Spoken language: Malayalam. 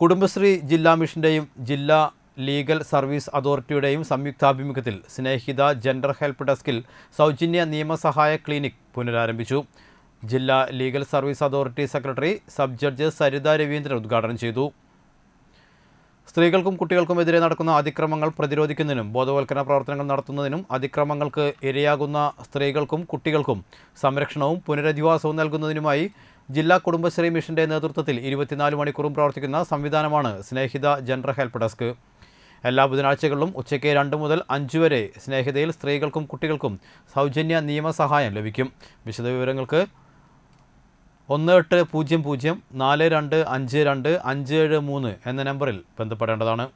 കുടുംബശ്രീ ജില്ലാ മിഷന്റെയും ജില്ലാ ലീഗൽ സർവീസ് അതോറിറ്റിയുടെയും സംയുക്താഭിമുഖ്യത്തിൽ സ്നേഹിത ജെൻഡർ ഹെൽപ്പ് ഡെസ്കിൽ സൗജന്യ നിയമസഹായ ക്ലിനിക് പുനരാരംഭിച്ചു ജില്ലാ legal service authority secretary sub judge Saritha Raveendran ഉദ്ഘാടനം ചെയ്തു സ്ത്രീകൾക്കും എതിരെ നടക്കുന്ന അതിക്രമങ്ങൾ പ്രതിരോധിക്കുന്നതിനും ബോധവൽക്കരണ പ്രവർത്തനങ്ങൾ നടത്തുന്നതിനും അതിക്രമങ്ങൾക്ക് ഇരയാകുന്ന സ്ത്രീകൾക്കും കുട്ടികൾക്കും സംരക്ഷണവും പുനരധിവാസവും നൽകുന്നതിനുമായി ജില്ലാ കുടുംബശ്രീ മിഷന്റെ നേതൃത്വത്തിൽ ഇരുപത്തിനാല് മണിക്കൂറും പ്രവർത്തിക്കുന്ന സംവിധാനമാണ് സ്നേഹിത ജനറൽ ഹെൽപ്പ് ഡെസ്ക് എല്ലാ ബുധനാഴ്ചകളിലും ഉച്ചയ്ക്ക് രണ്ട് മുതൽ അഞ്ച് വരെ സ്നേഹിതയിൽ സ്ത്രീകൾക്കും കുട്ടികൾക്കും സൗജന്യ നിയമസഹായം ലഭിക്കും വിശദവിവരങ്ങൾക്ക് ഒന്ന് എട്ട് പൂജ്യം പൂജ്യം നാല് രണ്ട് അഞ്ച് രണ്ട് അഞ്ച് ഏഴ് മൂന്ന് എന്ന നമ്പറിൽ ബന്ധപ്പെടേണ്ടതാണ്